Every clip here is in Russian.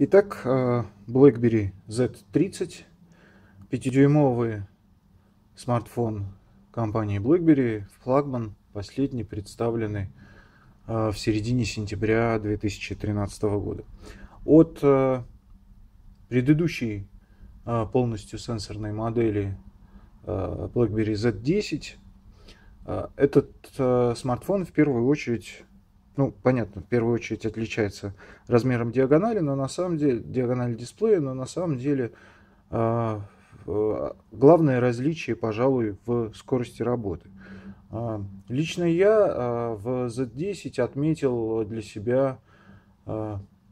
Итак, э, BlackBerry Z30, 5-дюймовый смартфон компании BlackBerry, флагман, последний представленный э, в середине сентября 2013 года. От э, предыдущей полностью сенсорной модели BlackBerry Z10 этот смартфон в первую очередь ну, понятно, в первую очередь отличается размером диагонали, но на самом деле, диагональ дисплея, но на самом деле а, а, главное различие, пожалуй, в скорости работы. А, лично я в Z10 отметил для себя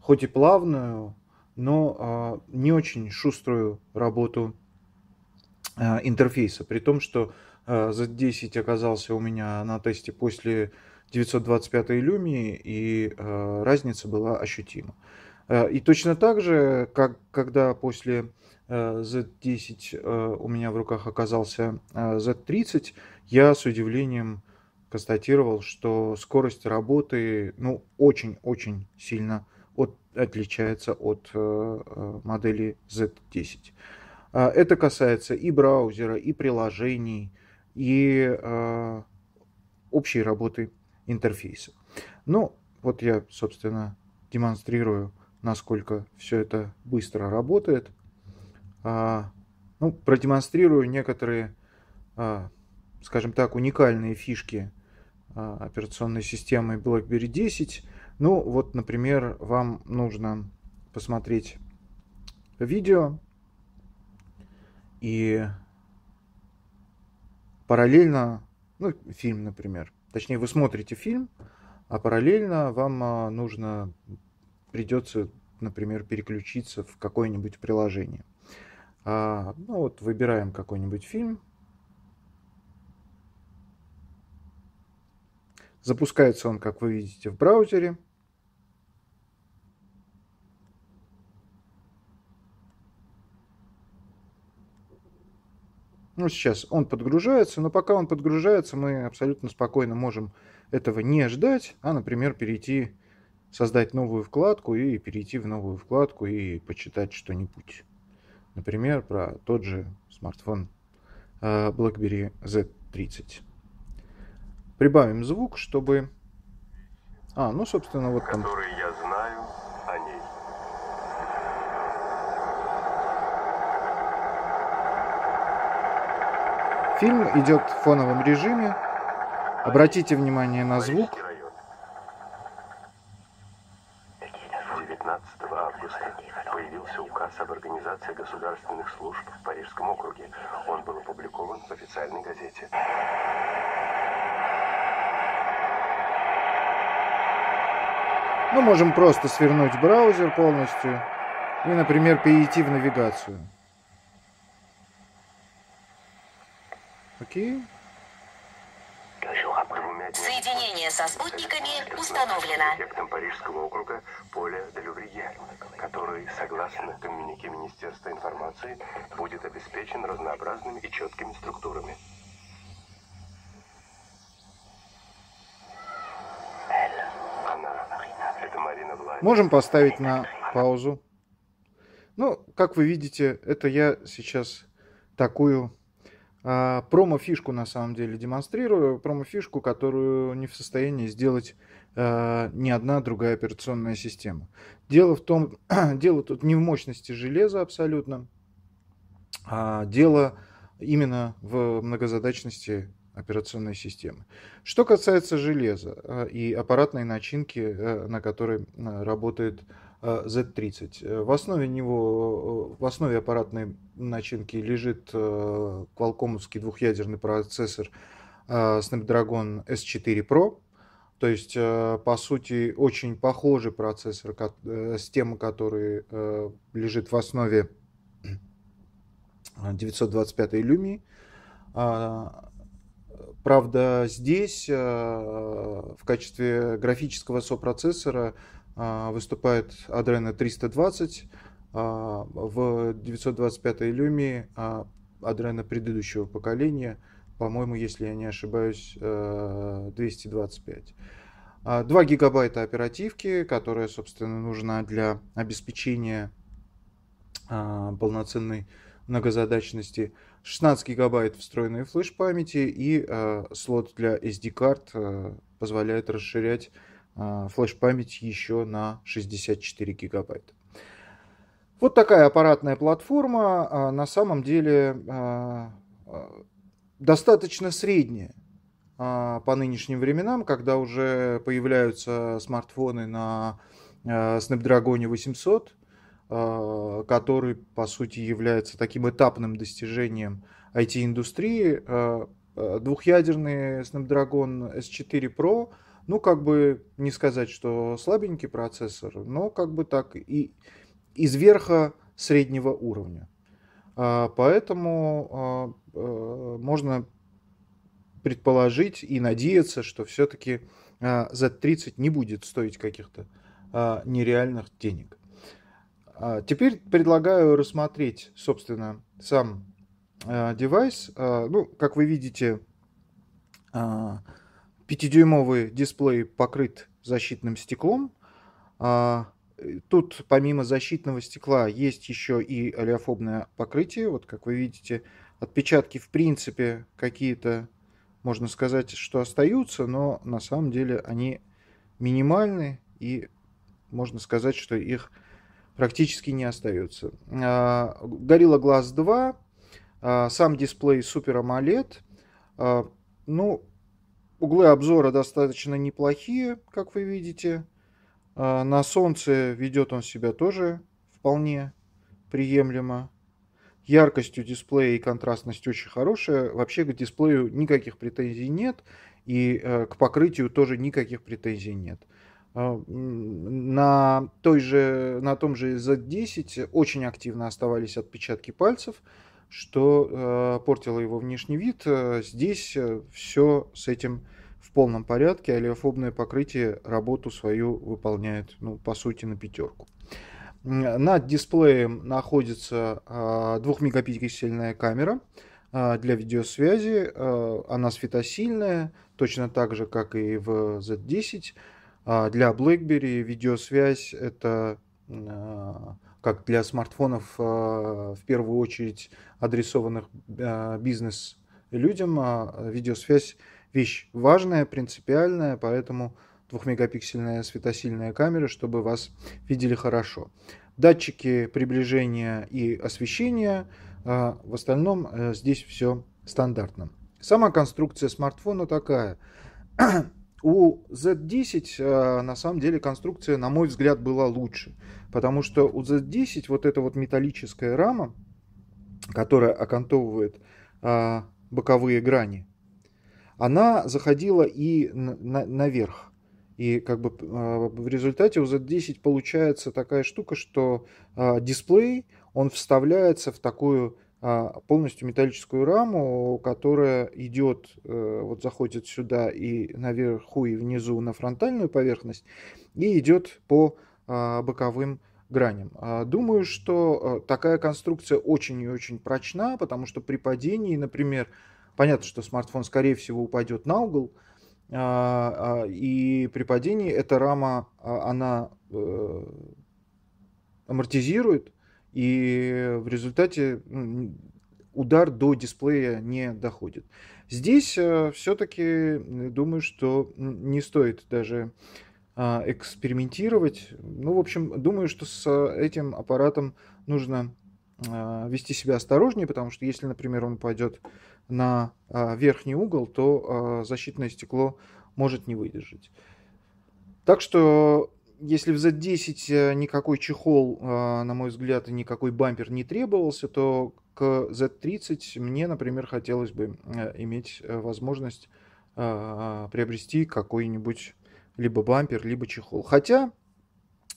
хоть и плавную, но не очень шуструю работу интерфейса, при том, что Z10 оказался у меня на тесте после 925 Lumia, и э, разница была ощутима. Э, и точно так же, как когда после э, Z10 э, у меня в руках оказался э, Z30, я с удивлением констатировал, что скорость работы ну, очень-очень сильно от, отличается от э, э модели Z10. Э, это касается и браузера, и приложений, и э, общей работы интерфейса. Ну, вот я, собственно, демонстрирую, насколько все это быстро работает. А, ну, продемонстрирую некоторые, а, скажем так, уникальные фишки а, операционной системы BlackBerry 10. Ну, вот, например, вам нужно посмотреть видео и параллельно, ну, фильм, например, точнее вы смотрите фильм, а параллельно вам а, нужно, придется, например, переключиться в какое-нибудь приложение. А, ну вот выбираем какой-нибудь фильм. Запускается он, как вы видите, в браузере. Ну, сейчас он подгружается, но пока он подгружается, мы абсолютно спокойно можем этого не ждать, а, например, перейти, создать новую вкладку и перейти в новую вкладку и почитать что-нибудь. Например, про тот же смартфон а, BlackBerry Z30. Прибавим звук, чтобы... А, ну, собственно, вот там... Который я Фильм идет в фоновом режиме. Обратите внимание на звук. 19 августа появился указ об организации государственных служб в Парижском округе. Он был опубликован в официальной газете. Мы можем просто свернуть браузер полностью и, например, перейти в навигацию. Подойти. Соединение со спутниками установлено. Эффектом Парижского округа Поля де Лювриер, который, согласно коммюнике Министерства информации, будет обеспечен разнообразными и четкими структурами. Можем поставить на паузу. Ну, как вы видите, это я сейчас такую а, промо-фишку на самом деле демонстрирую, промо-фишку, которую не в состоянии сделать э, ни одна другая операционная система. Дело в том, дело тут не в мощности железа абсолютно, а дело именно в многозадачности операционной системы. Что касается железа э, и аппаратной начинки, э, на которой э, работает Э, Z30. Э, в основе него, э, в основе аппаратной начинки лежит квалкомовский двухъядерный процессор Snapdragon S4 Pro. То есть, по сути, очень похожий процессор с тем, который лежит в основе 925 Lumia. Правда, здесь в качестве графического сопроцессора а, выступает Адрена 320, а, в 925-й Люмии а, Адрена предыдущего поколения, по-моему, если я не ошибаюсь, 225. Э, 2 гигабайта оперативки, которая, собственно, нужна для обеспечения полноценной многозадачности, 16 гигабайт встроенной флеш памяти и э, слот для SD-карт э, позволяет расширять а, флеш-память еще на 64 гигабайта. Вот такая аппаратная платформа а, на самом деле а, достаточно средняя по нынешним временам, когда уже появляются смартфоны на Snapdragon 800, который, по сути, является таким этапным достижением IT-индустрии. Двухъядерный Snapdragon S4 Pro – ну, как бы не сказать, что слабенький процессор, но как бы так и из верха среднего уровня. А, поэтому а, э, можно предположить и надеяться, что все-таки а, Z30 не будет стоить каких-то нереальных денег. Теперь предлагаю рассмотреть, собственно, сам девайс. Ну, как вы видите, 5-дюймовый дисплей покрыт защитным стеклом. А, э, тут помимо защитного стекла есть еще и олеофобное покрытие. Вот как вы видите, отпечатки в принципе какие-то, можно сказать, что остаются, но на самом деле они минимальны и можно сказать, что их практически не остается. А, Gorilla Glass 2, а, сам дисплей Super AMOLED. Ну, Углы обзора достаточно неплохие, как вы видите. А, на солнце ведет он себя тоже вполне приемлемо. Яркость у дисплея и контрастность очень хорошая. Вообще к дисплею никаких претензий нет. И э, к покрытию тоже никаких претензий нет. А, на, той же, на том же Z10 очень активно оставались отпечатки пальцев – что э, портило его внешний вид. Э, здесь э, все с этим в полном порядке. Олеофобное покрытие работу свою выполняет, ну, по сути, на пятерку. Над дисплеем находится 2-мегапиксельная камера для видеосвязи. Она светосильная, точно так же, как и в Z10. Для BlackBerry видеосвязь это как для смартфонов э, в первую очередь адресованных э, бизнес людям, а, видеосвязь вещь важная, принципиальная, поэтому двухмегапиксельная светосильная камера, чтобы вас видели хорошо. Датчики приближения и освещения, э, в остальном здесь все стандартно. Сама конструкция смартфона такая. У Z10 э, на самом деле конструкция, на мой взгляд, была лучше. Потому что у Z10 вот эта вот металлическая рама, которая окантовывает э, боковые грани, она заходила и на, наверх. И как бы э, в результате у Z10 получается такая штука, что дисплей, он вставляется в такую а, полностью металлическую раму, которая идет, э, вот заходит сюда и наверху, и внизу на фронтальную поверхность, и идет по а, боковым граням. А, думаю, что э, такая конструкция очень и очень прочна, потому что при падении, например, понятно, что смартфон, скорее всего, упадет на угол, и при падении эта рама, она э, амортизирует и в результате ну, удар до дисплея не доходит. Здесь э, все-таки думаю, что не стоит даже а, экспериментировать. Ну, в общем, думаю, что с э, этим аппаратом нужно а, вести себя осторожнее, потому что если, например, он пойдет на а, верхний угол, то защитное стекло может не выдержать. Так что если в Z10 э, никакой чехол, а, на мой взгляд, и никакой бампер не требовался, то к Z30 мне, например, хотелось бы э, иметь э, возможность а, приобрести какой-нибудь либо бампер, либо чехол. Хотя,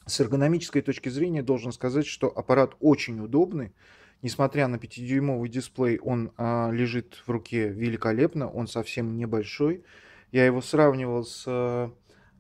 с эргономической точки зрения, должен сказать, что аппарат очень удобный. Несмотря на 5-дюймовый дисплей, он а, лежит в руке великолепно, он совсем небольшой. Я его сравнивал с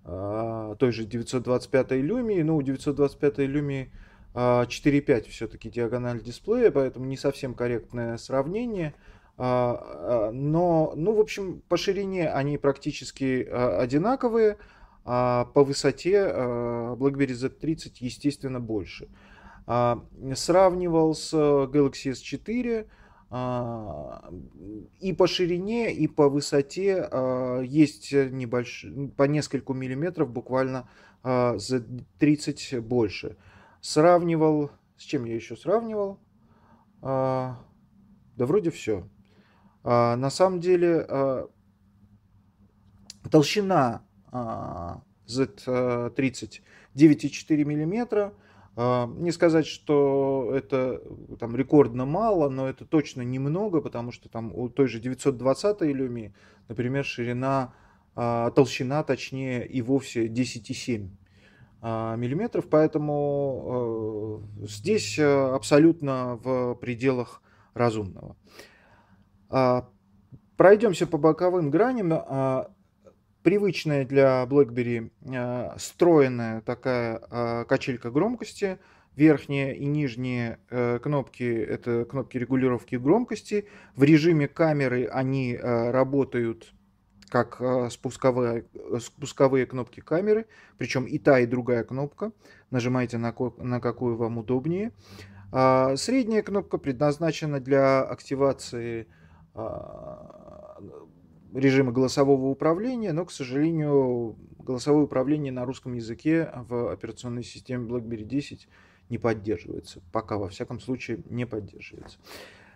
а, той же 925 Lumia, но у 925 Lumia 4.5 все-таки диагональ дисплея, поэтому не совсем корректное сравнение. А, а, но, ну, в общем, по ширине они практически одинаковые, а по высоте BlackBerry Z30, естественно, больше. Сравнивал с Galaxy S4, а, и по ширине, и по высоте а, есть небольш... по нескольку миллиметров, буквально а, за 30 больше. Сравнивал, с чем я еще сравнивал? Да вроде все. На самом деле толщина Z30 9,4 миллиметра – а, не сказать, что это там рекордно мало, но это точно немного, потому что там у той же 920 й люми, например, ширина, а, толщина точнее и вовсе 10,7 а, миллиметров, поэтому э, здесь э, абсолютно в пределах разумного. Пройдемся по боковым граням привычная для BlackBerry э, стройная такая э, качелька громкости. Верхние и нижние э, кнопки – это кнопки регулировки громкости. В режиме камеры они э, работают как э, спусковые, э, спусковые кнопки камеры, причем и та, и другая кнопка. Нажимаете на, ко на какую вам удобнее. Э, средняя кнопка предназначена для активации э, режима голосового управления, но, к сожалению, голосовое управление на русском языке в операционной системе BlackBerry 10 не поддерживается. Пока, во всяком случае, не поддерживается.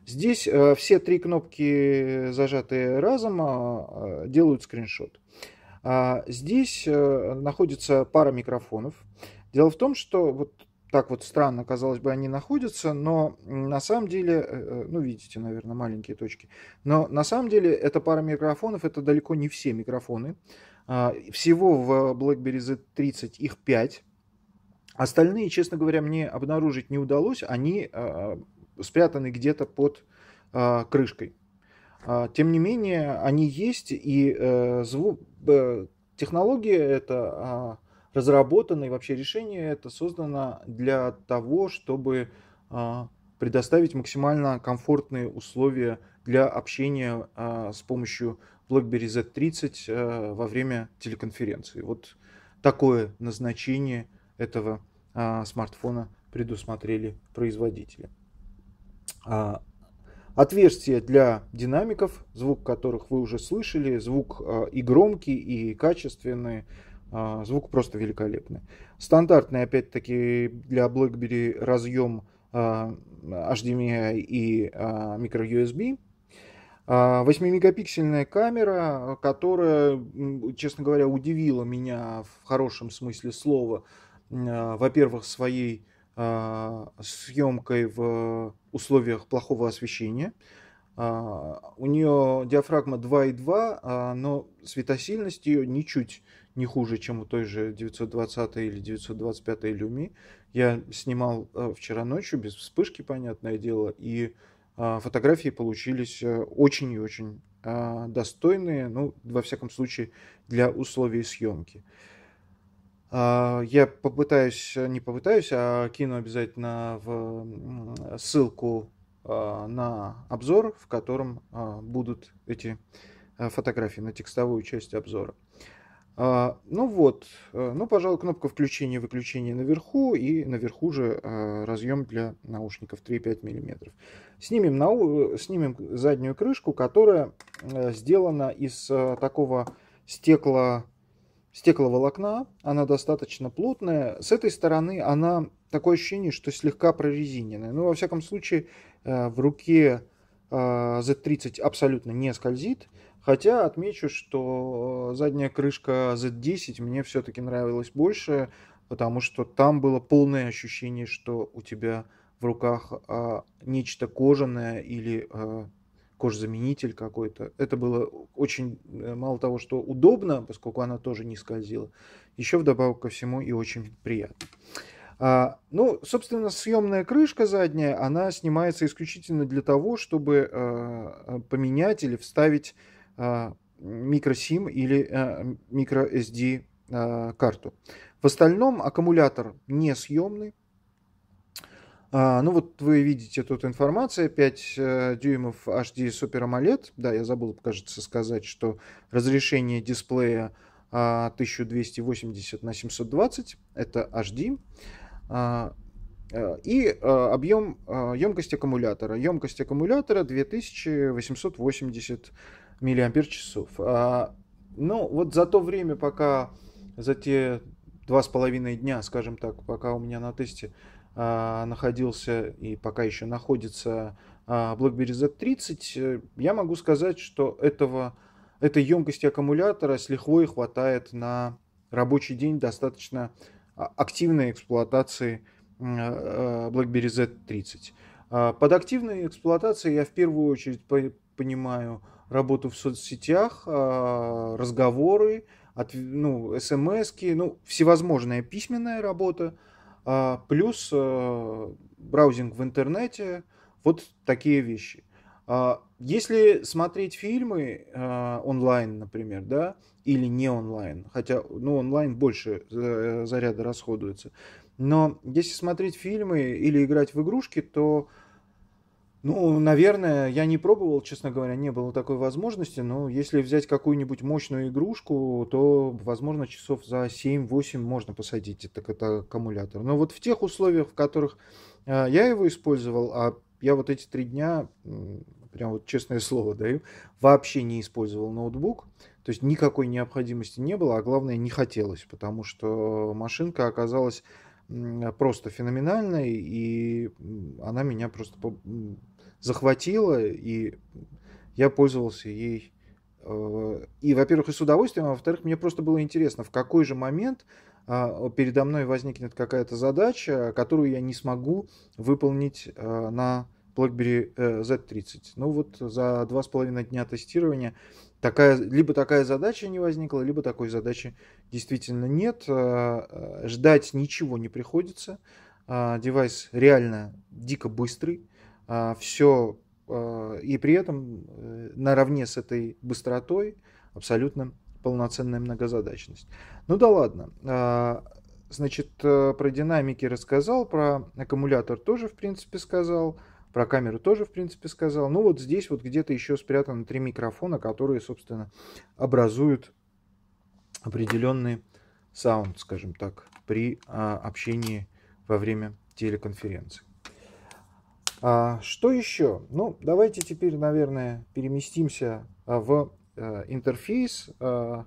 Здесь э, все три кнопки, зажатые разом, э, делают скриншот. А, э, здесь находится пара микрофонов. Дело в том, что вот так вот странно, казалось бы, они находятся, но на самом деле, э, э, ну, видите, наверное, маленькие точки, но на самом деле эта пара микрофонов, это далеко не все микрофоны. А, всего в BlackBerry Z30 их 5. Остальные, честно говоря, мне обнаружить не удалось. Они а, спрятаны где-то под а, крышкой. Тем не менее, они есть, и э, звук, технология это разработано и вообще решение это создано для того, чтобы а, предоставить максимально комфортные условия для общения а, с помощью BlackBerry Z30 а, во время телеконференции. Вот такое назначение этого смартфона предусмотрели производители. Отверстия для динамиков, звук которых вы уже слышали, звук и громкий, и качественный, а, звук просто великолепный. Стандартный, опять-таки, для BlackBerry разъем а, HDMI и а, microUSB. 8-мегапиксельная камера, которая, честно говоря, удивила меня в хорошем смысле слова. Во-первых, своей съемкой в условиях плохого освещения. У нее диафрагма 2,2, но светосильность ее ничуть не хуже, чем у той же 920 или 925 Люми. Я снимал э, вчера ночью, без вспышки, понятное дело, и э, фотографии получились э, очень и очень достойные, ну, во всяком случае, для условий съемки. А, я попытаюсь, не попытаюсь, а кину обязательно в ссылку на обзор, в котором будут эти фотографии, на текстовую часть обзора. А, ну вот, э, ну, пожалуй, кнопка включения и выключения наверху и наверху же э, разъем для наушников 3,5 мм. Снимем, нау... Э, снимем заднюю крышку, которая сделана из такого стекла... стекловолокна. Она достаточно плотная. С этой стороны она такое ощущение, что слегка прорезиненная. Ну, во всяком случае, в руке Z30 абсолютно не скользит. Хотя отмечу, что э, задняя крышка Z10 мне все-таки нравилась больше, потому что там было полное ощущение, что у тебя в руках а, нечто кожаное или а, кожзаменитель какой-то. Это было очень, э, мало того, что удобно, поскольку она тоже не скользила, еще вдобавок ко всему и очень приятно. А, ну, собственно, съемная крышка задняя, она снимается исключительно для того, чтобы а, поменять или вставить а, микросим или microSD а, а, карту. В остальном аккумулятор не съемный. Ну вот вы видите тут информация, 5 э, дюймов HD Super AMOLED. Да, я забыл, кажется, сказать, что разрешение дисплея 1280 на 720, это HD. Э, и э, объем, э, емкости аккумулятора. Емкость аккумулятора 2880 мАч. А, ну, вот за то время, пока за те два с половиной дня, скажем так, пока у меня на тесте а, находился и пока еще находится а, BlackBerry Z30, я могу сказать, что этого, этой емкости аккумулятора с лихвой хватает на рабочий день достаточно активной эксплуатации Э, э, BlackBerry Z30. А под активной эксплуатацией я в первую очередь понимаю работу в соцсетях, а, разговоры, ну, смс ну, всевозможная письменная работа, а, плюс э, браузинг в интернете, вот такие вещи. Если смотреть фильмы онлайн, например, да, или не онлайн, хотя ну, онлайн больше заряда расходуется, но если смотреть фильмы или играть в игрушки, то, ну, наверное, я не пробовал, честно говоря, не было такой возможности, но если взять какую-нибудь мощную игрушку, то, возможно, часов за 7-8 можно посадить этот, этот аккумулятор. Но вот в тех условиях, в которых а, я его использовал, а я вот эти три дня, прям вот честное слово даю, вообще не использовал ноутбук, то есть никакой необходимости не было, а главное не хотелось, потому что машинка оказалась а, просто феноменальной, и она меня просто захватила, и я пользовался ей. Э, и, во-первых, и с удовольствием, а во-вторых, мне просто было интересно, в какой же момент а, передо мной возникнет какая-то задача, которую я не смогу выполнить а, на BlackBerry э, Z30. Ну вот за два с половиной дня тестирования такая, либо такая задача не возникла, либо такой задачи действительно нет. А, а, ждать ничего не приходится. А, девайс реально дико быстрый. Все и при этом э, наравне с этой быстротой абсолютно полноценная многозадачность. Ну да ладно. Значит, э, про динамики рассказал, про аккумулятор тоже, в принципе, сказал. Про камеру тоже, в принципе, сказал. Ну вот здесь вот где-то еще спрятаны три микрофона, которые, собственно, образуют определенный саунд, скажем так, при а, общении во время телеконференции. А, что еще? Ну, давайте теперь, наверное, переместимся а, в а, интерфейс. А,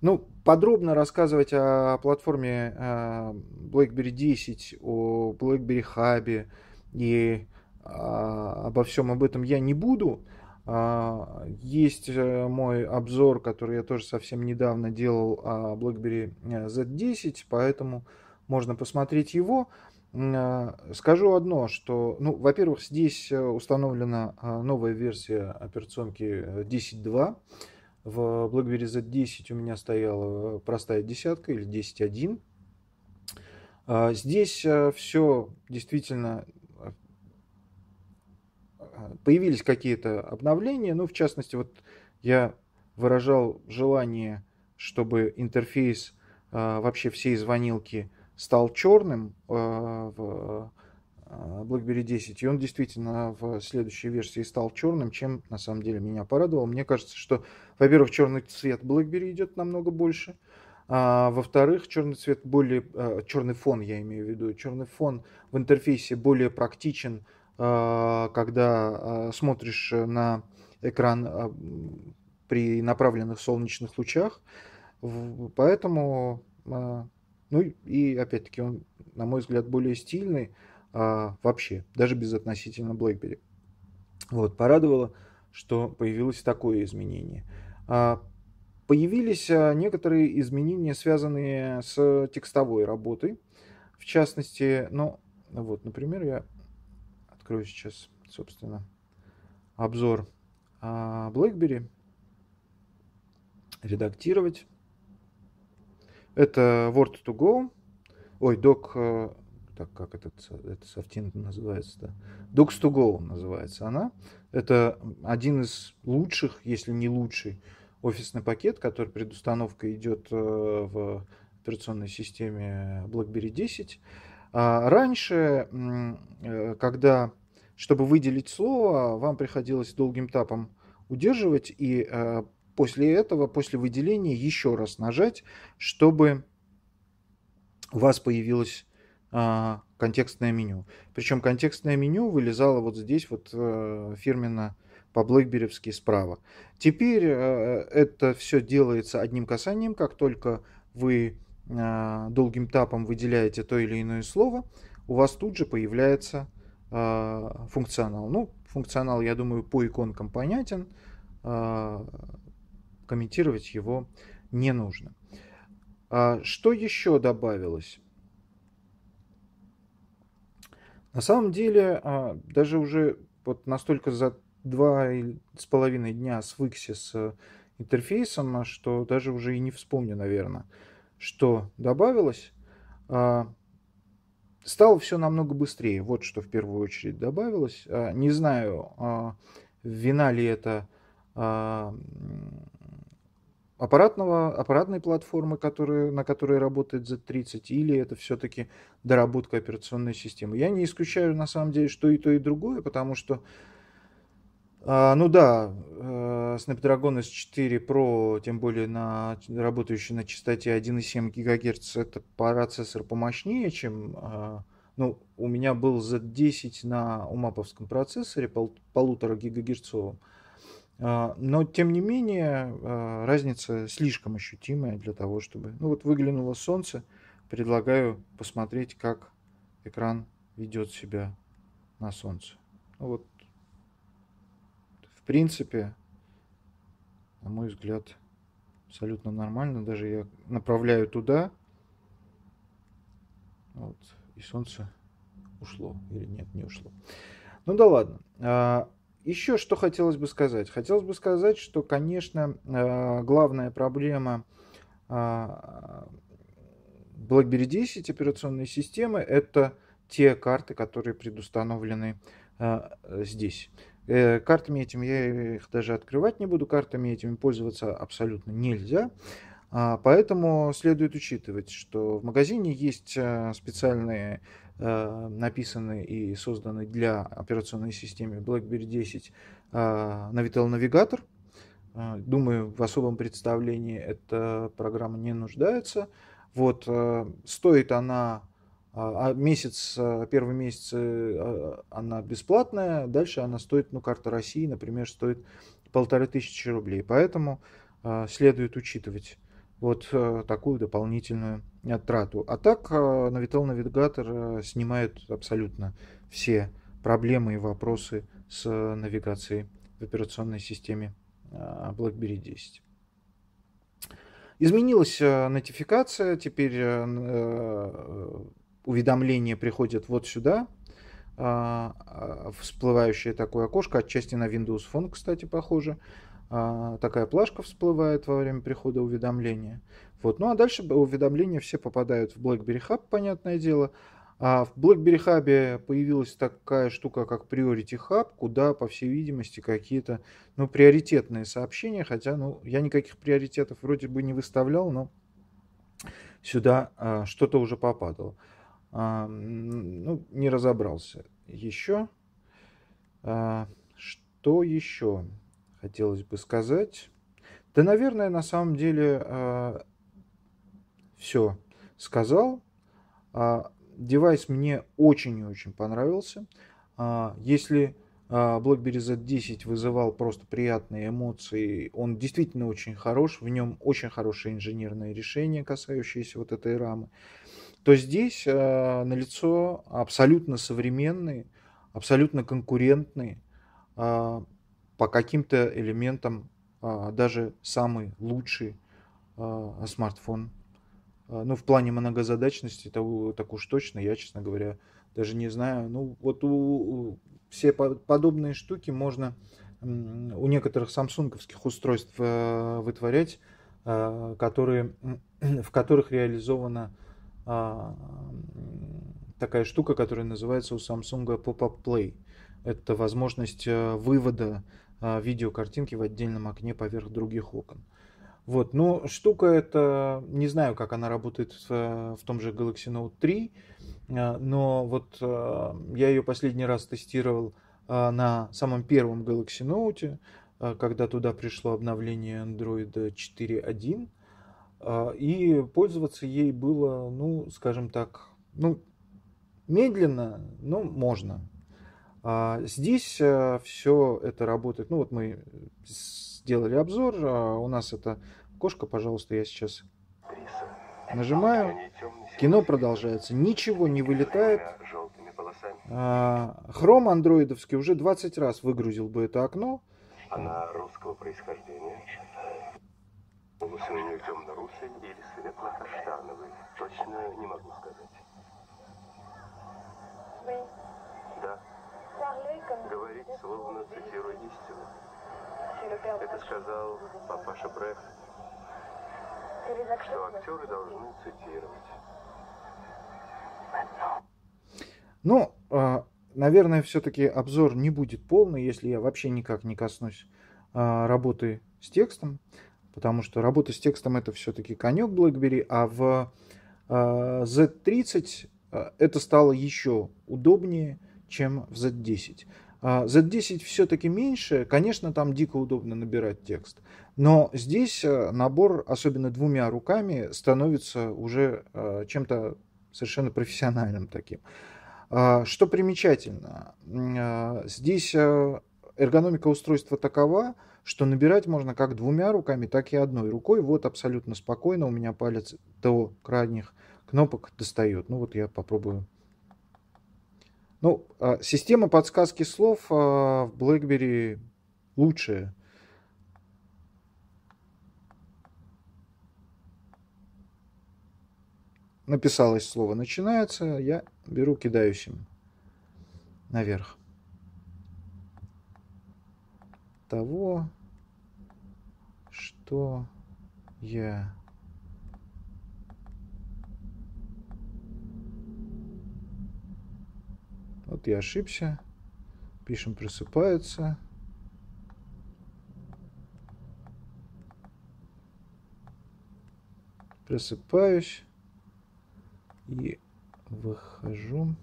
ну, подробно рассказывать о платформе э, BlackBerry 10, о BlackBerry Hub и а, обо всем об этом я не буду. А, есть э, мой обзор, который я тоже совсем недавно делал о BlackBerry э, Z10, поэтому можно посмотреть его. Э, скажу одно, что, ну, во-первых, здесь установлена новая версия операционки 10.2. В BlackBerry Z10 у меня стояла простая десятка или 10.1. А, здесь все действительно а, появились какие-то обновления, ну, в частности, вот я выражал желание, чтобы интерфейс а, вообще всей звонилки стал черным а, в BlackBerry 10, и он действительно в следующей версии стал черным, чем на самом деле меня порадовал. Мне кажется, что, во-первых, черный цвет BlackBerry идет намного больше, а, во-вторых, черный цвет более, черный фон я имею в виду, черный фон в интерфейсе более практичен а, когда а, смотришь на экран а, при направленных солнечных лучах. Поэтому, ну и опять-таки он, на мой взгляд, более стильный вообще, даже без относительно BlackBerry. Вот, порадовало, что появилось такое изменение. Появились некоторые изменения, связанные с текстовой работой. В частности, ну, вот, например, я открою сейчас, собственно, обзор а, BlackBerry. Редактировать. Это word to go Ой, док... Э, так, как этот, это софтин называется? Да? docs to go называется она. Это один из лучших, если не лучший, офисный пакет, который предустановка идет э, в операционной системе BlackBerry 10. А раньше, э, когда чтобы выделить слово, вам приходилось долгим тапом удерживать и э, после этого, после выделения, еще раз нажать, чтобы у вас появилось э, контекстное меню. Причем контекстное меню вылезало вот здесь вот э, фирменно по блэкберевски справа. Теперь э, это все делается одним касанием, как только вы э, долгим тапом выделяете то или иное слово, у вас тут же появляется а, функционал. Ну, функционал, я думаю, по иконкам понятен, а, комментировать его не нужно. А, что еще добавилось? На самом деле, даже уже вот настолько за два с половиной дня свыкся с интерфейсом, что даже уже и не вспомню, наверное, что добавилось. Стало все намного быстрее. Вот что в первую очередь добавилось. А, не знаю, а, вина ли это а, аппаратного, аппаратной платформы, которые на которой работает Z30, или это все-таки доработка операционной системы. Я не исключаю на самом деле, что и то, и другое, потому что а, ну да, э, Snapdragon S4 Pro, тем более на, работающий на частоте 1,7 ГГц, это процессор помощнее, чем... А, ну, у меня был Z10 на умаповском процессоре, пол, полутора гигагерцовом. А, но, тем не менее, а, разница слишком ощутимая для того, чтобы... Ну, вот выглянуло солнце, предлагаю посмотреть, как экран ведет себя на солнце. Ну, вот принципе, на мой взгляд, абсолютно нормально. Даже я направляю туда. Вот, и солнце ушло. Или нет, не ушло. Ну да ладно. А, Еще что хотелось бы сказать. Хотелось бы сказать, что, конечно, а, главная проблема а, BlackBerry 10 операционной системы – это те карты, которые предустановлены здесь. Э, картами этим я их даже открывать не буду, картами этими пользоваться абсолютно нельзя. А, поэтому следует учитывать, что в магазине есть э, специальные э, написаны и созданы для операционной системы BlackBerry 10 Navitel Navigator. Думаю, в особом представлении эта программа не нуждается. Вот, стоит она а, а месяц, а, первый месяц а, она бесплатная, дальше она стоит, ну, карта России, например, стоит полторы тысячи рублей. Поэтому следует учитывать вот такую дополнительную трату. А так Navitel навигатор снимает абсолютно все проблемы и вопросы с навигацией в операционной системе BlackBerry 10. Изменилась нотификация, теперь Уведомления приходят вот сюда, а, а, всплывающее такое окошко, отчасти на Windows Phone, кстати, похоже. А, такая плашка всплывает во время прихода уведомления. Вот. Ну а дальше уведомления все попадают в BlackBerry Hub, понятное дело. А в BlackBerry Hub появилась такая штука, как Priority Hub, куда, по всей видимости, какие-то ну, приоритетные сообщения, хотя ну, я никаких приоритетов вроде бы не выставлял, но сюда а, что-то уже попадало. А, ну, не разобрался еще. А, что еще хотелось бы сказать? Да, наверное, на самом деле а, все сказал. девайс мне очень и очень понравился. если BlackBerry Z10 вызывал просто приятные эмоции. Он действительно очень хорош, в нем очень хорошее инженерное решение, касающееся вот этой рамы то здесь э, налицо абсолютно современный, абсолютно конкурентный, э, по каким-то элементам э, даже самый лучший э, смартфон. Э, ну, в плане многозадачности, того, так уж точно, я, честно говоря, даже не знаю. Ну, вот у, у все по подобные штуки можно у некоторых самсунговских устройств э, вытворять, э, которые, в которых реализовано э, а, такая штука, которая называется у Samsung Pop-Up Play. Это возможность э, вывода э, видеокартинки в отдельном окне поверх других окон. Вот, но штука это, не знаю, как она работает в, в том же Galaxy Note 3, э, но вот я ее последний раз тестировал на самом первом Galaxy Note, когда туда пришло обновление Android 4.1, а, и пользоваться ей было, ну, скажем так, ну, медленно, но можно. А, здесь э, все это работает. Ну, вот мы сделали обзор. А у нас это кошка, пожалуйста, я сейчас нажимаю. Кино продолжается. Ничего не вылетает. Хром андроидовский уже 20 раз выгрузил бы это окно. Она русского происхождения. Еще темно русые или светло-каштановый. Точно не могу сказать. Да. Ну, Говорит словно цитируя истину. Это сказал папаша Брех. что актеры должны цитировать. Ну, а, наверное, все-таки обзор не будет полный, если я вообще никак не коснусь а, работы с текстом потому что работа с текстом это все-таки конек BlackBerry, а в а, Z30 а, это стало еще удобнее, чем в Z10. Z10 все-таки меньше, конечно, там дико удобно набирать текст, но здесь а, набор, особенно двумя руками, становится уже чем-то совершенно профессиональным таким. Что примечательно, здесь эргономика устройства такова, что набирать можно как двумя руками, так и одной рукой. Вот абсолютно спокойно у меня палец до крайних кнопок достает. Ну вот я попробую. Ну, а, система подсказки слов а, в BlackBerry лучшая. Написалось слово «начинается», я беру, кидающим наверх. того, что я Вот я ошибся. Пишем просыпаются, Просыпаюсь и выхожу.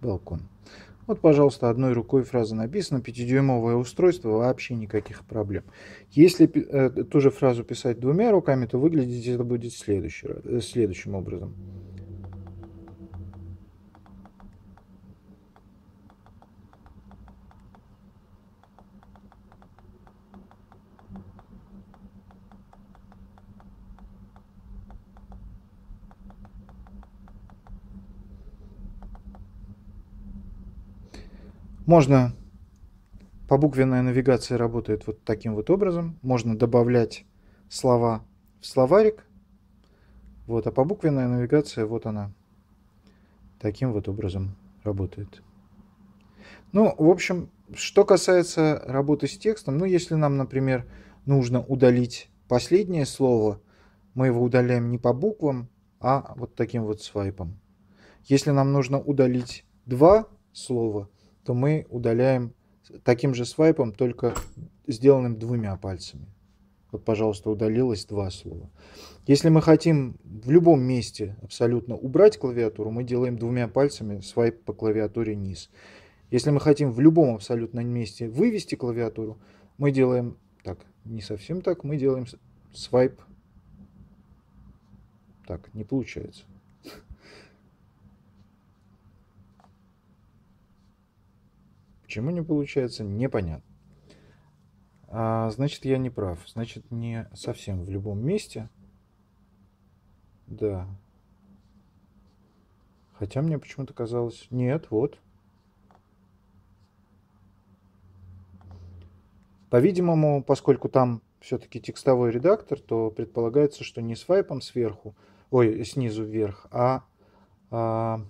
балкон. Вот, пожалуйста, одной рукой фраза написана, пятидюймовое устройство, вообще никаких проблем. Если э, ту же фразу писать двумя руками, то выглядеть это будет следующий, э, следующим образом. Можно по буквенной навигации работает вот таким вот образом. Можно добавлять слова в словарик. Вот, а по буквенной навигации вот она. Таким вот образом работает. Ну, в общем, что касается работы с текстом, ну, если нам, например, нужно удалить последнее слово, мы его удаляем не по буквам, а вот таким вот свайпом. Если нам нужно удалить два слова – то мы удаляем таким же свайпом, только сделанным двумя пальцами. Вот, пожалуйста, удалилось два слова. Если мы хотим в любом месте абсолютно убрать клавиатуру, мы делаем двумя пальцами свайп по клавиатуре низ. Если мы хотим в любом абсолютном месте вывести клавиатуру, мы делаем так, не совсем так, мы делаем свайп. Так, не получается. Почему не получается, непонятно. А, значит, я не прав. Значит, не совсем в любом месте. Да. Хотя мне почему-то казалось... Нет, вот. По-видимому, поскольку там все-таки текстовой редактор, то предполагается, что не свайпом сверху, ой, снизу вверх, а, а,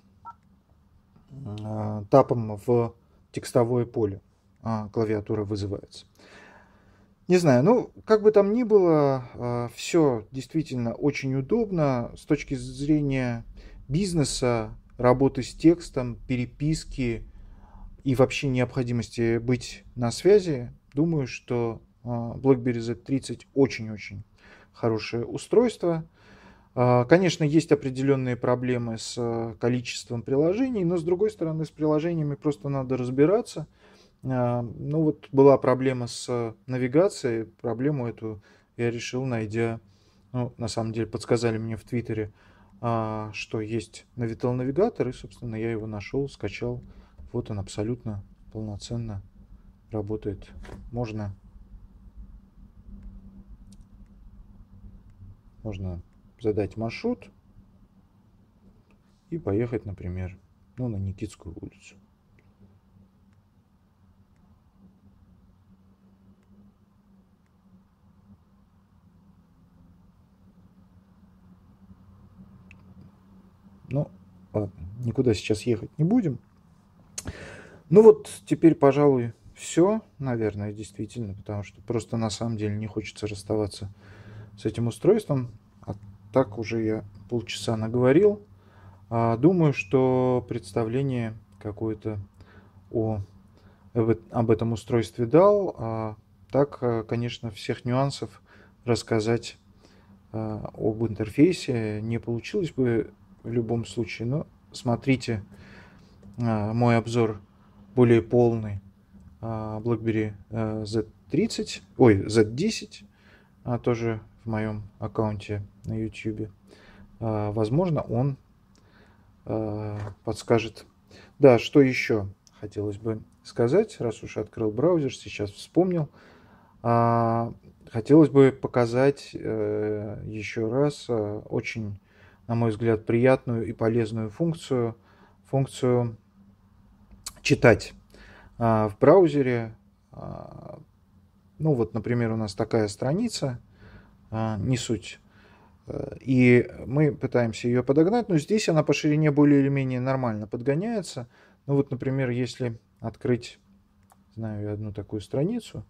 а тапом в текстовое поле а, клавиатура вызывается. Не знаю, ну, как бы там ни было, а, все действительно очень удобно с точки зрения бизнеса, работы с текстом, переписки и вообще необходимости быть на связи. Думаю, что а, BlackBerry Z30 очень-очень хорошее устройство. А, конечно, есть определенные проблемы с э, количеством приложений, но с другой стороны, с приложениями просто надо разбираться. А, ну вот была проблема с э, навигацией, проблему эту я решил, найдя, ну на самом деле подсказали мне в Твиттере, а, что есть Navitel навигатор, и, собственно, я его нашел, скачал. Вот он абсолютно полноценно работает. Можно можно задать маршрут и поехать, например, ну, на Никитскую улицу. Ну, ладно, никуда сейчас ехать не будем. Ну вот теперь, пожалуй, все, наверное, действительно, потому что просто на самом деле не хочется расставаться с этим устройством. Так уже я полчаса наговорил. А, думаю, что представление какое-то о, об этом устройстве дал. А, так, э, конечно, всех нюансов рассказать э, об интерфейсе не получилось бы в любом случае, но смотрите э, мой обзор более полный а, BlackBerry Z30, ой, Z10, тоже в моем аккаунте на YouTube. А, возможно, он а, подскажет. Да, что еще хотелось бы сказать, раз уж открыл браузер, сейчас вспомнил. А, хотелось бы показать э, еще раз э, очень, на мой взгляд, приятную и полезную функцию, функцию читать в браузере. Ну вот, например, у нас такая страница, а, не суть. Э, и мы пытаемся ее подогнать, но здесь она по ширине более или менее нормально подгоняется. Ну вот, например, если открыть, знаю одну такую страницу,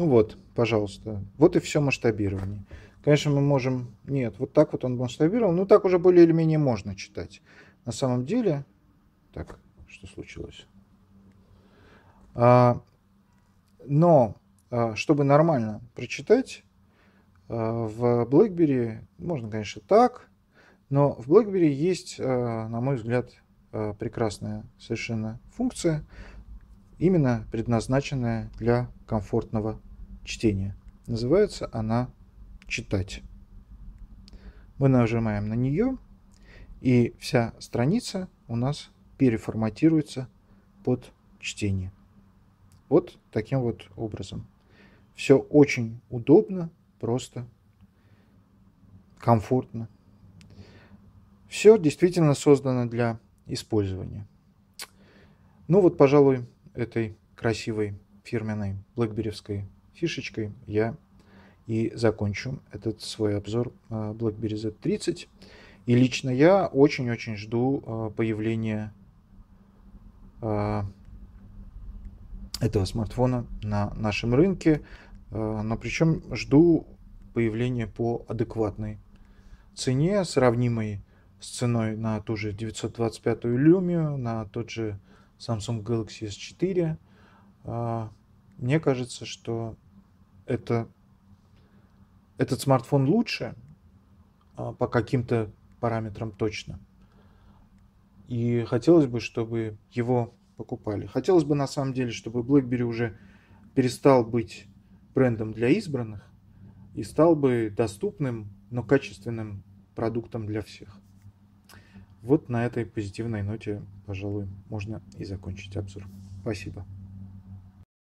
Ну вот, пожалуйста. Вот и все масштабирование. Конечно, мы можем... Нет, вот так вот он масштабировал. Ну, так уже более или менее можно читать. На самом деле... Так, что случилось? А, но, а, чтобы нормально прочитать, а, в BlackBerry можно, конечно, так, но в BlackBerry есть, а, на мой взгляд, прекрасная совершенно функция, именно предназначенная для комфортного чтения. Называется она «Читать». Мы нажимаем на нее, и вся страница у нас переформатируется под чтение. Вот таким вот образом. Все очень удобно, просто, комфортно. Все действительно создано для использования. Ну вот, пожалуй, этой красивой фирменной блэкберевской фишечкой я и закончу этот свой обзор э, BlackBerry Z30. И лично я очень-очень жду э, появления э, этого смартфона на нашем рынке. Но причем жду появления по адекватной цене, сравнимой с ценой на ту же 925 Lumia, на тот же Samsung Galaxy S4. Мне кажется, что это, этот смартфон лучше а, по каким-то параметрам точно. И хотелось бы, чтобы его покупали. Хотелось бы на самом деле, чтобы BlackBerry уже перестал быть брендом для избранных и стал бы доступным, но качественным продуктом для всех. Вот на этой позитивной ноте, пожалуй, можно и закончить обзор. Спасибо.